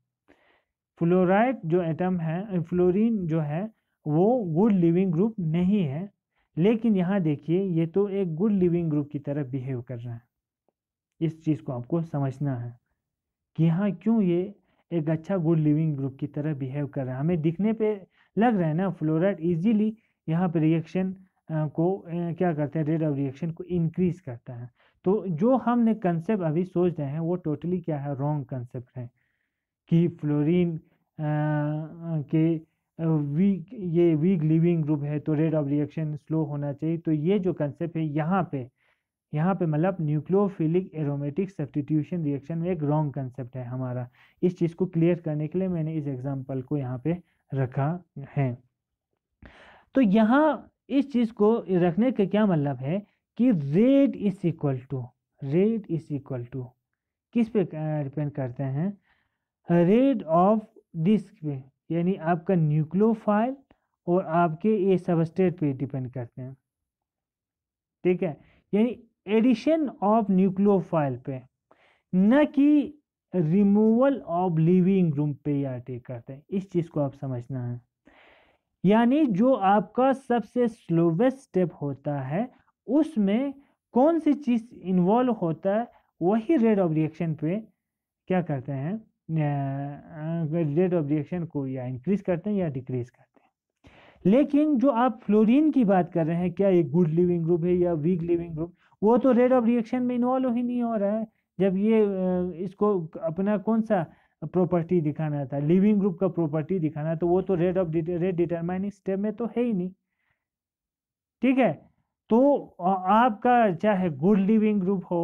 फ्लोराइड जो एटम है फ्लोरीन जो है वो गुड लिविंग ग्रुप नहीं है लेकिन यहाँ देखिए ये तो एक गुड लिविंग ग्रुप की तरह बिहेव कर रहा है इस चीज़ को आपको समझना है कि हाँ क्यों ये एक अच्छा गुड लिविंग ग्रुप की तरह बिहेव कर रहा है हमें दिखने पे लग रहा है ना फ्लोराइड इजीली यहाँ पे रिएक्शन को क्या करते हैं रेट ऑफ रिएक्शन को इंक्रीज करता है तो जो हमने कंसेप्ट अभी सोच रहे हैं वो टोटली क्या है रॉन्ग कंसेप्ट है कि फ्लोरिन के वीक ये वीक लिविंग ग्रुप है तो रेट ऑफ रिएक्शन स्लो होना चाहिए तो ये जो कंसेप्ट है यहाँ पर यहाँ पे मतलब न्यूक्लियोफिलिक एरोमेटिक सब्सटीट्यूशन रिएक्शन में एक रॉन्ग कंसेप्ट है हमारा इस चीज़ को क्लियर करने के लिए मैंने इस एग्जाम्पल को यहाँ पे रखा है तो यहाँ इस चीज़ को रखने का क्या मतलब है कि rate is equal to rate is equal to किस पे डिपेंड करते हैं रेट ऑफ दिस पे यानी आपका न्यूक्लियोफाइल और आपके ये सबस्टेट पे डिपेंड करते हैं ठीक है यानी एडिशन ऑफ न्यूक्लियोफाइल पे न कि रिमूवल ऑफ लिविंग रूम पे ये अटैक करते हैं इस चीज़ को आप समझना है यानी जो आपका सबसे स्लोवेस्ट स्टेप होता है उसमें कौन सी चीज़ इन्वॉल्व होता है वही रेट ऑफ रिएक्शन पे क्या करते हैं रेट ऑफ रिएक्शन को या इंक्रीज करते हैं या डिक्रीज करते हैं लेकिन जो आप फ्लोरीन की बात कर रहे हैं क्या ये गुड लिविंग ग्रुप है या वीक लिविंग ग्रुप वो तो रेट ऑफ रिएक्शन में इन्वॉल्व ही नहीं हो रहा है जब ये इसको अपना कौन सा प्रॉपर्टी दिखाना था लिविंग ग्रुप का प्रॉपर्टी दिखाना तो वो तो rate of rate determining step में तो है ही नहीं ठीक है तो आपका चाहे गुड लिविंग ग्रुप हो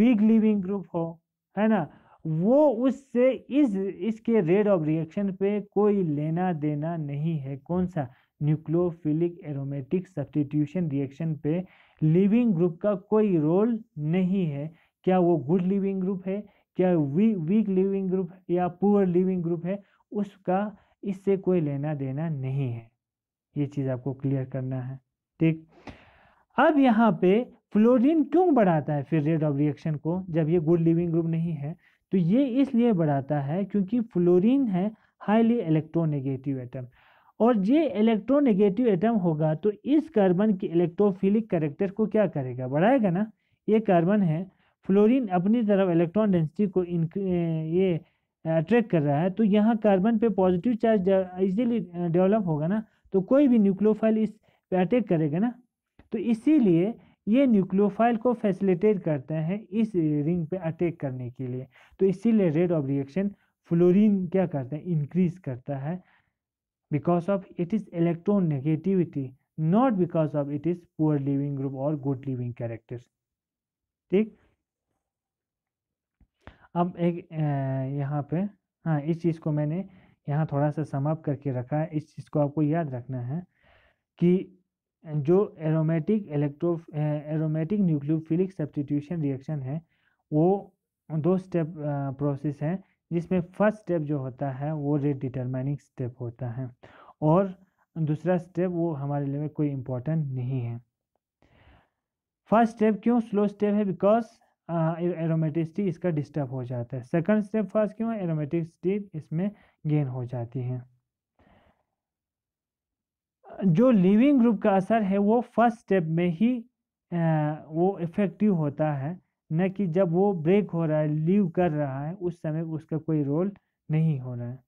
वीक लिविंग ग्रुप हो है ना वो उससे इस इसके रेट ऑफ रिएक्शन पे कोई लेना देना नहीं है कौन सा न्यूक्लियोफिलिक एरोमेटिक सब्सटीट्यूशन रिएक्शन पे लिविंग ग्रुप का कोई रोल नहीं है क्या वो गुड लिविंग ग्रुप है क्या वी, वीक लिविंग ग्रुप या पुअर लिविंग ग्रुप है उसका इससे कोई लेना देना नहीं है ये चीज़ आपको क्लियर करना है ठीक अब यहाँ पे फ्लोरीन क्यों बढ़ाता है फिर रेट ऑफ रिएक्शन को जब ये गुड लिविंग ग्रुप नहीं है तो ये इसलिए बढ़ाता है क्योंकि फ्लोरीन है हाईली इलेक्ट्रोनेगेटिव एटम और ये इलेक्ट्रोनेगेटिव एटम होगा तो इस कार्बन के इलेक्ट्रोफिलिक करेक्टर को क्या करेगा बढ़ाएगा ना ये कार्बन है फ्लोरीन अपनी तरफ इलेक्ट्रॉन डेंसिटी को ये अट्रैक्ट कर रहा है तो यहाँ कार्बन पे पॉजिटिव चार्ज इजीली डेवलप होगा ना तो कोई भी न्यूक्लियोफाइल इस पे अटैक करेगा ना तो इसीलिए ये न्यूक्लियोफाइल को फैसिलिटेट करते हैं इस रिंग पे अटैक करने के लिए तो इसीलिए रेट ऑफ रिएक्शन फ्लोरीन क्या करते हैं इंक्रीज करता है because of it is electronegativity not because of it is poor leaving group or good leaving characters ठीक अब एक यहाँ पे हाँ इस चीज़ को मैंने यहाँ थोड़ा सा समाप्त करके रखा है इस चीज़ को आपको याद रखना है कि जो aromatic electro aromatic nucleophilic substitution reaction है वो दो स्टेप प्रोसेस है जिसमें फर्स्ट स्टेप जो होता है वो रेट डिटरमाइनिंग स्टेप होता है और दूसरा स्टेप वो हमारे लिए कोई इम्पोर्टेंट नहीं है फर्स्ट स्टेप क्यों स्लो स्टेप है बिकॉज एरोमेटिसिटी इसका डिस्टर्ब हो जाता है सेकंड स्टेप फर्स्ट क्यों एरोमेटिसिटी इसमें गेन हो जाती है जो लिविंग ग्रुप का असर है वो फर्स्ट स्टेप में ही आ, वो इफेक्टिव होता है न कि जब वो ब्रेक हो रहा है लीव कर रहा है उस समय उसका कोई रोल नहीं हो रहा है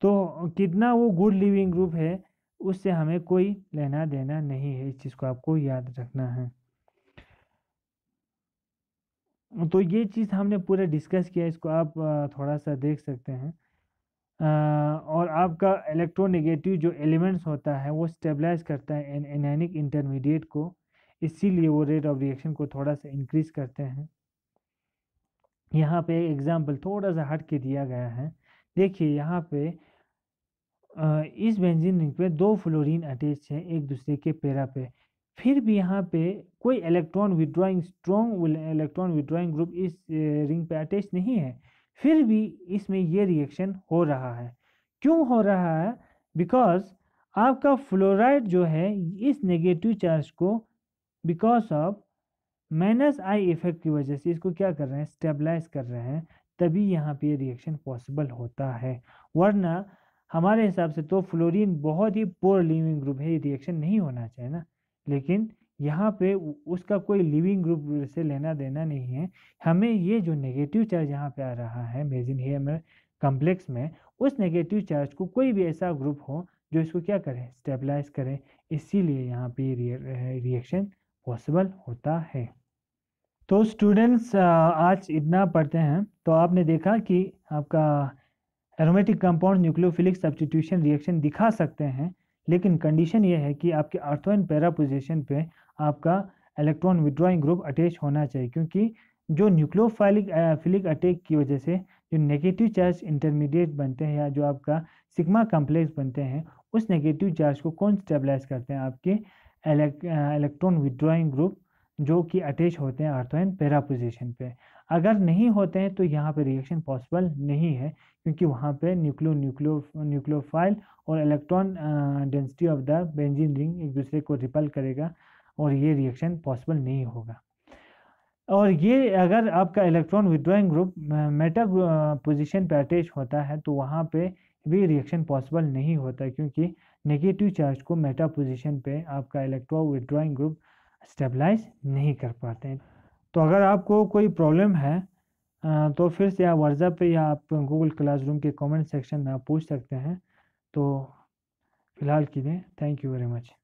तो कितना वो गुड लिविंग ग्रुप है उससे हमें कोई लेना देना नहीं है इस चीज़ को आपको याद रखना है तो ये चीज़ हमने पूरा डिस्कस किया इसको आप थोड़ा सा देख सकते हैं और आपका इलेक्ट्रोनेगेटिव जो एलिमेंट्स होता है वो स्टेबलाइज करता है एन एनैनिक इंटरमीडिएट को इसीलिए वो रेट ऑफ रिएक्शन को थोड़ा सा इंक्रीज़ करते हैं यहाँ पे एग्ज़ाम्पल थोड़ा सा हट के दिया गया है देखिए यहाँ पे इस बेंजीन रिंग पे दो फ्लोरीन अटैच है एक दूसरे के पेरा पे फिर भी यहाँ पे कोई electron withdrawing strong electron withdrawing group इस रिंग पे अटैच नहीं है फिर भी इसमें ये रिएक्शन हो रहा है क्यों हो रहा है बिकॉज आपका फ्लोराइड जो है इस नेगेटिव चार्ज को because of minus I effect की वजह से इसको क्या कर रहे हैं स्टेबलाइज कर रहे हैं तभी यहाँ पे ये रिएक्शन पॉसिबल होता है वरना हमारे हिसाब से तो फ्लोरीन बहुत ही पोअर लिविंग ग्रुप है ये रिएक्शन नहीं होना चाहिए ना लेकिन यहाँ पे उसका कोई लिविंग ग्रुप से लेना देना नहीं है हमें ये जो नेगेटिव चार्ज यहाँ पे आ रहा है मेजिन हेमर कॉम्प्लेक्स में उस नेगेटिव चार्ज को कोई भी ऐसा ग्रुप हो जो इसको क्या करें स्टेबलाइज करें इसीलिए यहाँ पे रिएक्शन पॉसिबल होता है तो स्टूडेंट्स आज इतना पढ़ते हैं तो आपने देखा कि आपका aromatic compound nucleophilic substitution reaction दिखा सकते हैं लेकिन कंडीशन ये है कि आपके अर्थो एंड पैरा पोजिशन पे आपका इलेक्ट्रॉन विड्रॉइंग ग्रुप अटैच होना चाहिए क्योंकि जो न्यूक्लियोफाइलिक फिलिक अटैक की वजह से जो नेगेटिव चार्ज इंटरमीडिएट बनते हैं या जो आपका सिग्मा कम्प्लेक्स बनते हैं उस नेगेटिव चार्ज को कौन स्टेबलाइज करते हैं आपके इलेक्ट्रॉन विड्रॉइंग ग्रुप जो कि अटैच होते हैं एन पैरा पोजिशन पे अगर नहीं होते हैं तो यहाँ पे रिएक्शन पॉसिबल नहीं है क्योंकि वहाँ पे न्यूक्लियो न्यूक्लियो न्यूक्लियोफाइल और electron density of the benzene ring एक दूसरे को रिपल करेगा और ये रिएक्शन पॉसिबल नहीं होगा और ये अगर आपका electron withdrawing group meta position पर अटैच होता है तो वहाँ पर भी रिएक्शन पॉसिबल नहीं होता क्योंकि नेगेटिव चार्ज को मेटा पोजिशन पर आपका इलेक्ट्रो विदड्रॉइंग ग्रुप स्टेबलाइज नहीं कर पाते हैं तो अगर आपको कोई प्रॉब्लम है तो फिर से आप व्हाट्सएप पे या आप गूगल क्लासरूम के कमेंट सेक्शन में आप पूछ सकते हैं तो फिलहाल के लिए थैंक यू वेरी मच